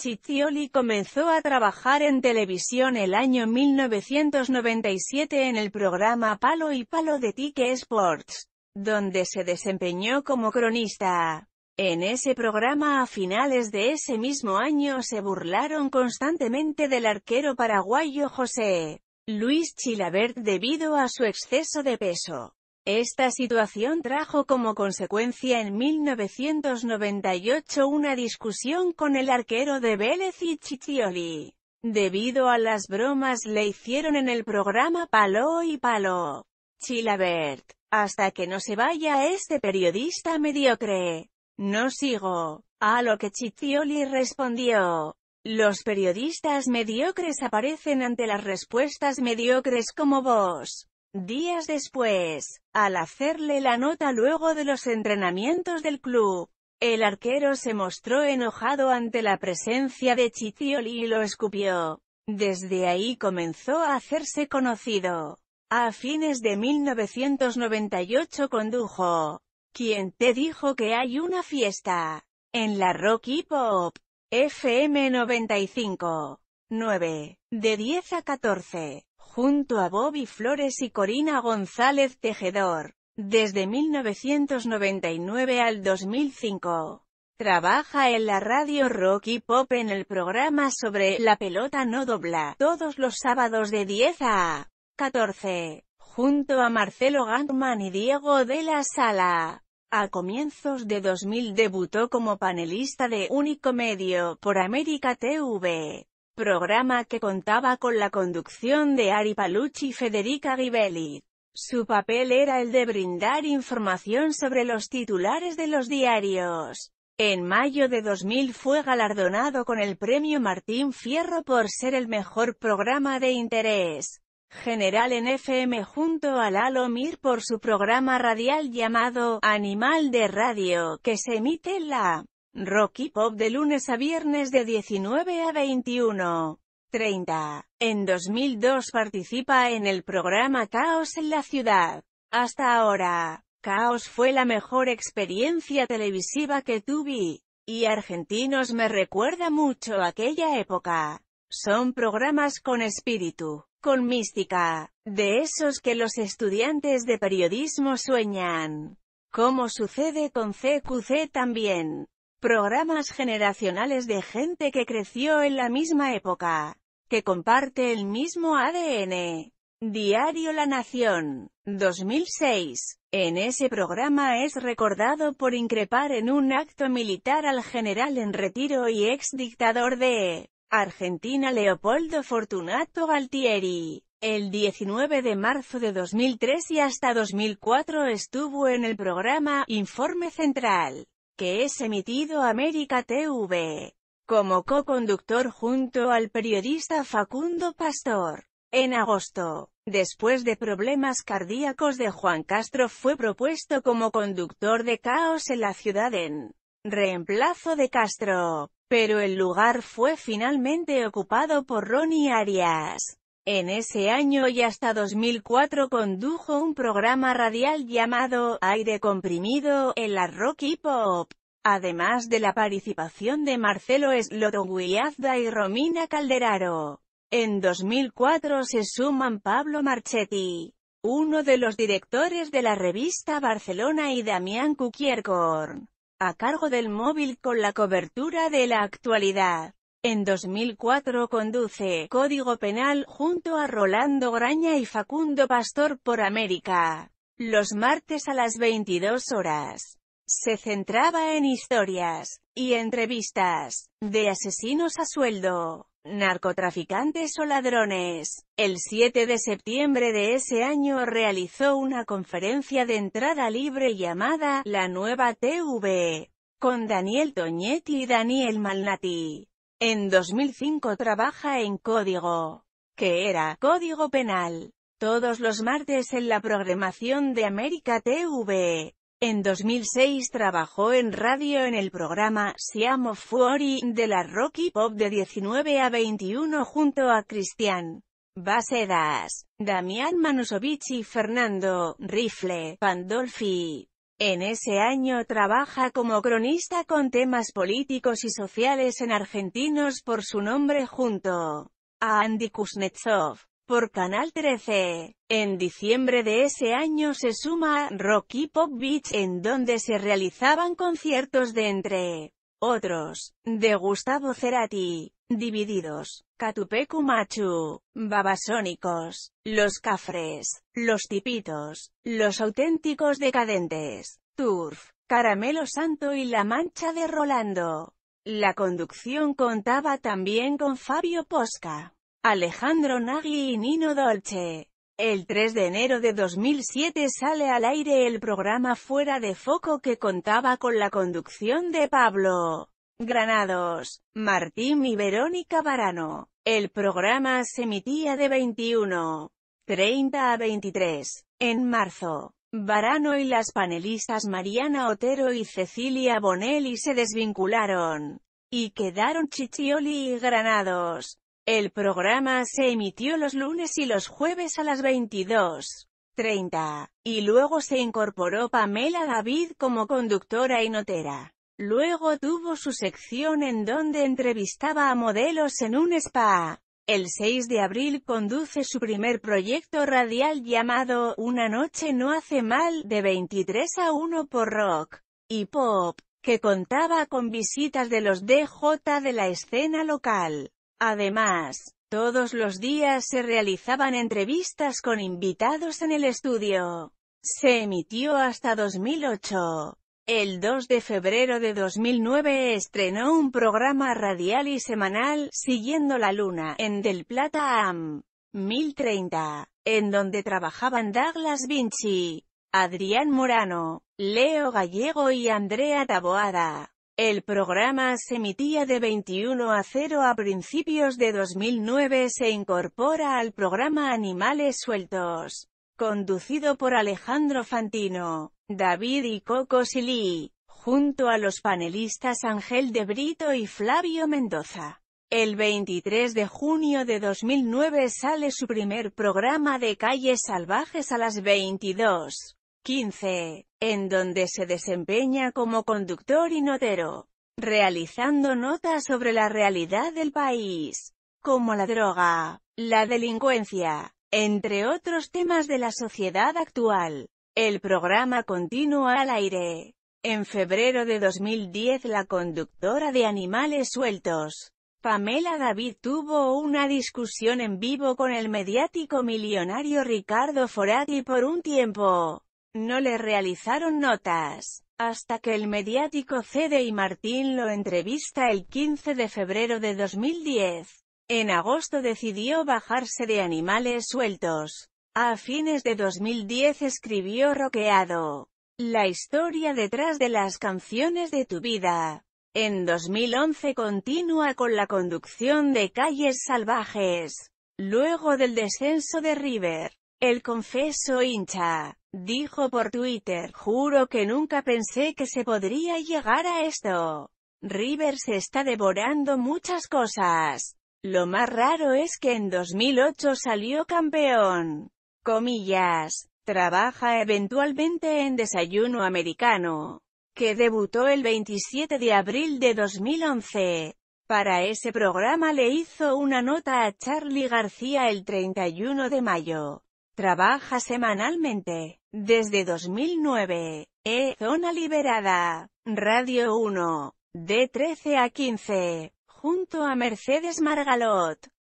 Ciccioli comenzó a trabajar en televisión el año 1997 en el programa Palo y Palo de Tique Sports, donde se desempeñó como cronista. En ese programa a finales de ese mismo año se burlaron constantemente del arquero paraguayo José Luis Chilabert debido a su exceso de peso. Esta situación trajo como consecuencia en 1998 una discusión con el arquero de Vélez y Chichioli. Debido a las bromas le hicieron en el programa Palo y Palo. Chilabert, hasta que no se vaya este periodista mediocre. No sigo. A lo que Chichioli respondió. Los periodistas mediocres aparecen ante las respuestas mediocres como vos. Días después, al hacerle la nota luego de los entrenamientos del club, el arquero se mostró enojado ante la presencia de Chitioli y lo escupió. Desde ahí comenzó a hacerse conocido. A fines de 1998 condujo ¿Quién te dijo que hay una fiesta? En la Rocky Pop FM 95. 9. De 10 a 14 junto a Bobby Flores y Corina González Tejedor. Desde 1999 al 2005. Trabaja en la radio Rock y Pop en el programa sobre La pelota no dobla, todos los sábados de 10 a 14, junto a Marcelo Gantman y Diego de la Sala. A comienzos de 2000 debutó como panelista de Único Medio por América TV programa que contaba con la conducción de Ari Palucci y Federica Ghibelli. Su papel era el de brindar información sobre los titulares de los diarios. En mayo de 2000 fue galardonado con el premio Martín Fierro por ser el mejor programa de interés general en FM junto a Lalo Mir por su programa radial llamado Animal de Radio que se emite en la Rocky Pop de lunes a viernes de 19 a 21. 30. En 2002 participa en el programa Caos en la ciudad. Hasta ahora, Caos fue la mejor experiencia televisiva que tuve, y Argentinos me recuerda mucho aquella época. Son programas con espíritu, con mística, de esos que los estudiantes de periodismo sueñan. Como sucede con CQC también. Programas generacionales de gente que creció en la misma época, que comparte el mismo ADN. Diario La Nación, 2006. En ese programa es recordado por increpar en un acto militar al general en retiro y ex dictador de Argentina Leopoldo Fortunato Galtieri. El 19 de marzo de 2003 y hasta 2004 estuvo en el programa Informe Central que es emitido América TV, como co-conductor junto al periodista Facundo Pastor. En agosto, después de problemas cardíacos de Juan Castro fue propuesto como conductor de Caos en la ciudad en reemplazo de Castro, pero el lugar fue finalmente ocupado por Ronnie Arias. En ese año y hasta 2004 condujo un programa radial llamado Aire Comprimido en la Rock Pop. Además de la participación de Marcelo eslodo azda y Romina Calderaro. En 2004 se suman Pablo Marchetti, uno de los directores de la revista Barcelona y Damián Kukierkorn, a cargo del móvil con la cobertura de la actualidad. En 2004 conduce Código Penal junto a Rolando Graña y Facundo Pastor por América. Los martes a las 22 horas. Se centraba en historias y entrevistas de asesinos a sueldo, narcotraficantes o ladrones. El 7 de septiembre de ese año realizó una conferencia de entrada libre llamada La Nueva TV con Daniel Toñetti y Daniel Malnati. En 2005 trabaja en Código, que era Código Penal, todos los martes en la programación de América TV. En 2006 trabajó en radio en el programa Siamo Fuori, de la Rocky Pop de 19 a 21 junto a Cristian Basedas, Damián Manusovich y Fernando Rifle Pandolfi. En ese año trabaja como cronista con temas políticos y sociales en Argentinos por su nombre junto a Andy Kuznetsov, por Canal 13. En diciembre de ese año se suma a Rocky Pop Beach en donde se realizaban conciertos de entre otros, de Gustavo Cerati divididos, Catupecu Machu, babasónicos, los cafres, los tipitos, los auténticos decadentes, turf, caramelo santo y la mancha de Rolando. La conducción contaba también con Fabio Posca, Alejandro Nagli y Nino Dolce. El 3 de enero de 2007 sale al aire el programa Fuera de Foco que contaba con la conducción de Pablo Granados, Martín y Verónica Barano. El programa se emitía de 21.30 a 23. En marzo, Varano y las panelistas Mariana Otero y Cecilia Bonelli se desvincularon. Y quedaron Chichioli y Granados. El programa se emitió los lunes y los jueves a las 22.30, Y luego se incorporó Pamela David como conductora y notera. Luego tuvo su sección en donde entrevistaba a modelos en un spa. El 6 de abril conduce su primer proyecto radial llamado Una noche no hace mal, de 23 a 1 por rock y pop, que contaba con visitas de los DJ de la escena local. Además, todos los días se realizaban entrevistas con invitados en el estudio. Se emitió hasta 2008. El 2 de febrero de 2009 estrenó un programa radial y semanal, Siguiendo la Luna, en Del Plata AM 1030, en donde trabajaban Douglas Vinci, Adrián Morano, Leo Gallego y Andrea Taboada. El programa se emitía de 21 a 0 a principios de 2009 se incorpora al programa Animales Sueltos, conducido por Alejandro Fantino. David y Coco Lee, junto a los panelistas Ángel de Brito y Flavio Mendoza. El 23 de junio de 2009 sale su primer programa de Calles Salvajes a las 22.15, en donde se desempeña como conductor y notero, realizando notas sobre la realidad del país, como la droga, la delincuencia, entre otros temas de la sociedad actual. El programa continúa al aire. En febrero de 2010 la conductora de Animales Sueltos, Pamela David tuvo una discusión en vivo con el mediático millonario Ricardo Forati por un tiempo. No le realizaron notas, hasta que el mediático Cede y Martín lo entrevista el 15 de febrero de 2010. En agosto decidió bajarse de Animales Sueltos. A fines de 2010 escribió Roqueado. La historia detrás de las canciones de tu vida. En 2011 continúa con la conducción de Calles Salvajes. Luego del descenso de River, el confeso hincha, dijo por Twitter, juro que nunca pensé que se podría llegar a esto. River se está devorando muchas cosas. Lo más raro es que en 2008 salió campeón comillas, trabaja eventualmente en Desayuno Americano, que debutó el 27 de abril de 2011. Para ese programa le hizo una nota a Charlie García el 31 de mayo. Trabaja semanalmente, desde 2009, e Zona Liberada, Radio 1, de 13 a 15, junto a Mercedes Margalot.